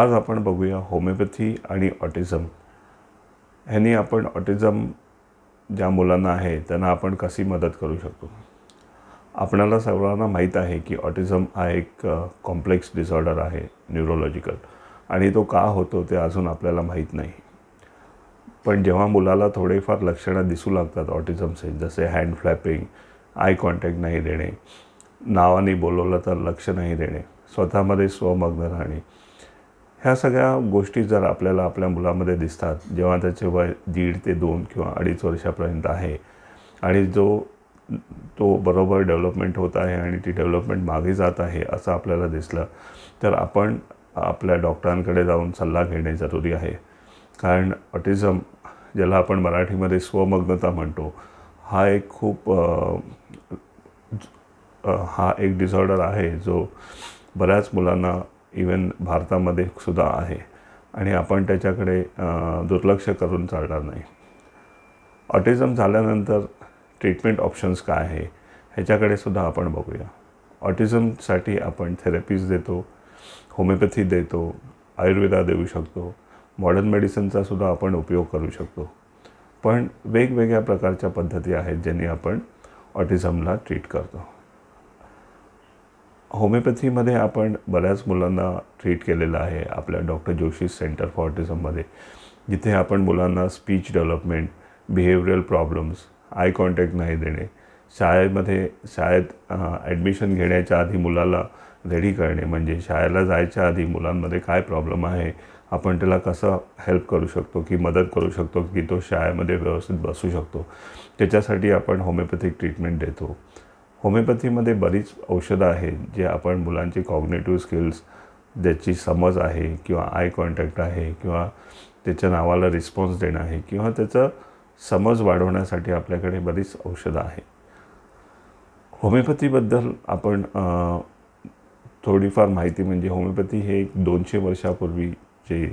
आज आपण बघूया होमिओपॅथी आणि ऑटिझम ह्यांनी आपण ऑटिझम ज्या मुलांना आहे त्यांना आपण कशी मदत करू शकतो आपणाला सर्वांना माहीत आहे की ऑटिझम हा एक कॉम्प्लेक्स डिसऑर्डर आहे न्यूरोलॉजिकल आणि तो का होतो ते अजून आपल्याला माहीत नाही पण जेव्हा मुलाला थोडेफार लक्षणं दिसू लागतात ऑटिझमचे जसे हँड फ्लॅपिंग आय कॉन्टॅक्ट नाही देणे नावाने बोलवलं तर लक्ष नाही देणे स्वतःमध्ये स्वमग्न राहणे ह्या सगळ्या गोष्टी जर आपल्याला आपल्या मुलामध्ये दिसतात जेव्हा त्याचे वय दीड ते दोन किंवा अडीच वर्षापर्यंत आहे आणि जो तो बरोबर डेव्हलपमेंट होत आहे आणि ती डेव्हलपमेंट मागे जात आहे असं आपल्याला दिसलं तर आपण आपल्या डॉक्टरांकडे जाऊन सल्ला घेणे जरुरी आहे कारण ऑटिझम ज्याला आपण मराठीमध्ये स्वमग्नता म्हणतो हा एक खूप हा एक डिसऑर्डर आहे जो बऱ्याच मुलांना इवन भारतामध्ये सुद्धा आहे आणि आपण त्याच्याकडे दुर्लक्ष करून चालणार नाही ऑटिझम झाल्यानंतर ट्रीटमेंट ऑप्शन्स काय आहे ह्याच्याकडे सुद्धा आपण बघूया ऑटिझमसाठी आपण थेरपीज देतो होमिओपॅथी देतो आयुर्वेदा देऊ शकतो मॉडर्न मेडिसिनचा सुद्धा आपण उपयोग करू शकतो पण वेगवेगळ्या प्रकारच्या पद्धती आहेत ज्यांनी आपण ऑटिझमला ट्रीट करतो होमिओपॅथीमध्ये आपण बऱ्याच मुलांना ट्रीट केलेलं आहे आपल्या डॉक्टर जोशी सेंटर फॉर ऑटिझममध्ये जिथे आपण मुलांना speech development behavioural problems eye contact नाही देणे शाळेमध्ये शाळेत ॲडमिशन घेण्याच्या आधी मुलाला रेडी करणे म्हणजे शाळेला जायच्या आधी मुलांमध्ये काय प्रॉब्लेम आहे आपण त्याला कसं हेल्प करू शकतो की मदत करू शकतो की तो शाळेमध्ये व्यवस्थित बसू शकतो त्याच्यासाठी आपण होमिओपॅथिक ट्रीटमेंट देतो होमिओपॅथीमध्ये बरीच औषधं आहेत जे आपण मुलांची कॉग्नेटिव्ह स्किल्स ज्याची समज आहे किंवा आय कॉन्टॅक्ट आहे किंवा त्याच्या नावाला रिस्पॉन्स देणं आहे किंवा त्याचं समज वाढवण्यासाठी आपल्याकडे बरीच औषधं आहे होमिओपॅथीबद्दल आपण थोडीफार माहिती म्हणजे होमिओपॅथी हे एक दोनशे वर्षापूर्वी जे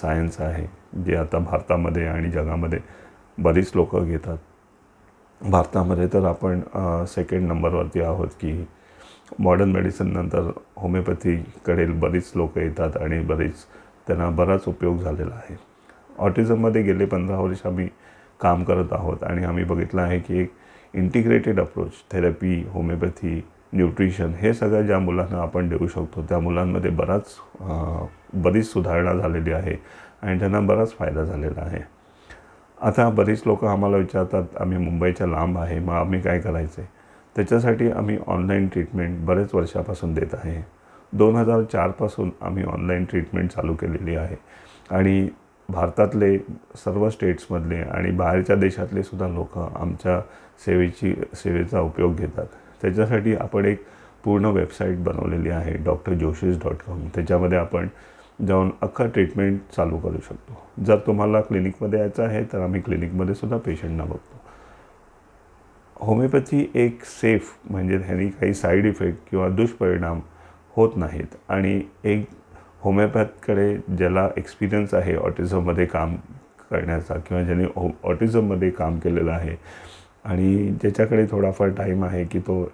सायन्स आहे जे आता भारतामध्ये आणि जगामध्ये बरीच लोकं घेतात भारतामध्ये तर आपण सेकंड नंबरवरती आहोत की मॉडर्न मेडिसिननंतर होमिओपॅथीकडे बरीच लोक येतात आणि बरीच त्यांना बराच उपयोग झालेला आहे ऑटिझममध्ये गेले पंधरा वर्ष आम्ही काम करत आहोत आणि आम्ही बघितलं आहे की एक integrated approach therapy homeopathy nutrition हे सगळं ज्या मुलांना आपण देऊ शकतो त्या मुलांमध्ये बराच बरीच सुधारणा झालेली आहे आणि त्यांना बराच फायदा झालेला आहे आता बरीच लोक आम्हाला विचारतात आम्ही मुंबईच्या लांब आहे मग आम्ही काय करायचं आहे त्याच्यासाठी आम्ही ऑनलाईन ट्रीटमेंट बरेच वर्षापासून देत आहे दोन हजार चारपासून आम्ही ऑनलाईन ट्रीटमेंट चालू केलेली आहे आणि भारतातले सर्व स्टेट्समधले आणि बाहेरच्या देशातले सुद्धा लोक आमच्या सेवेची सेवेचा उपयोग घेतात त्याच्यासाठी आपण एक पूर्ण वेबसाईट बनवलेली आहे डॉक्टर जोशीस डॉट कॉम त्याच्यामध्ये आपण जाऊन अख्खा ट्रीटमेंट चालू करू शकतो जर तुम्हाला क्लिनिकमध्ये यायचं आहे तर आम्ही क्लिनिकमध्ये सुद्धा पेशंटना बघतो होमिओपॅथी एक सेफ म्हणजे ह्यानी काही साईड इफेक्ट किंवा दुष्परिणाम होत नाहीत आणि एक होमिओपॅथकडे ज्याला एक्सपिरियन्स आहे ऑटिझममध्ये काम करण्याचा किंवा ज्याने हो ऑटिझममध्ये काम केलेलं आहे आणि ज्याच्याकडे थोडाफार टाईम आहे की तो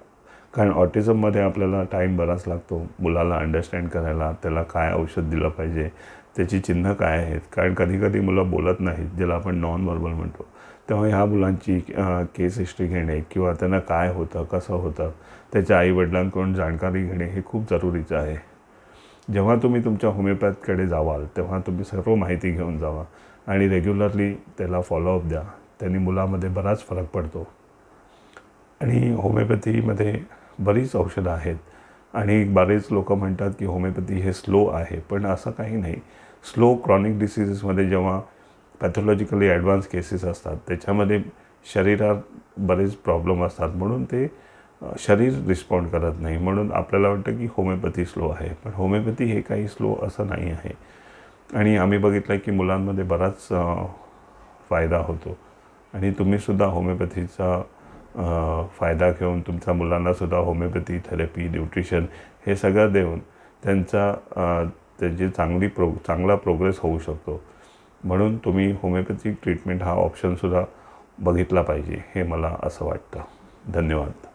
कारण ऑटिझममध्ये आपल्याला टाईम बराच लागतो मुलाला अंडरस्टँड करायला त्याला काय औषध दिलं पाहिजे त्याची चिन्ह काय आहेत कारण कधीकधी मुलं बोलत नाहीत ज्याला आपण नॉन वर्बल म्हणतो तेव्हा ह्या मुलांची केस हिस्ट्री घेणे किंवा त्यांना काय होतं कसं होतं त्याच्या आईवडिलांकडून जाणकारी घेणे हे खूप जरुरीचं आहे जेव्हा तुम्ही तुमच्या होमिओपॅथकडे जावाल तेव्हा तुम्ही सर्व माहिती घेऊन जावा आणि रेग्युलरली त्याला फॉलोअप द्या त्यांनी मुलामध्ये बराच फरक पडतो आणि होमिओपॅथीमध्ये बरीच औषधं आहेत आणि बरेच लोक म्हणतात की होमिओपॅथी हे स्लो आहे पण असं काही नाही स्लो क्रॉनिक डिसिजेसमध्ये जेव्हा पॅथॉलॉजिकली ॲडव्हान्स केसेस असतात त्याच्यामध्ये शरीरात बरेच प्रॉब्लेम असतात म्हणून ते शरीर रिस्पॉन्ड करत नाही म्हणून आपल्याला वाटतं की होमिओपॅथी स्लो आहे पण होमिओपॅथी हे काही स्लो असं नाही आहे आणि आम्ही बघितलं की मुलांमध्ये बराच फायदा होतो आणि तुम्हीसुद्धा होमिओपॅथीचा फायदा घेऊन तुमच्या मुलांनासुद्धा होमिओपॅथी थेरपी न्यूट्रिशन हे सगळं देऊन त्यांचा त्यांची चांगली प्रो चांगला प्रोग्रेस होऊ शकतो म्हणून तुम्ही होमिओपॅथिक ट्रीटमेंट हा ऑप्शनसुद्धा बघितला पाहिजे हे मला असं वाटतं धन्यवाद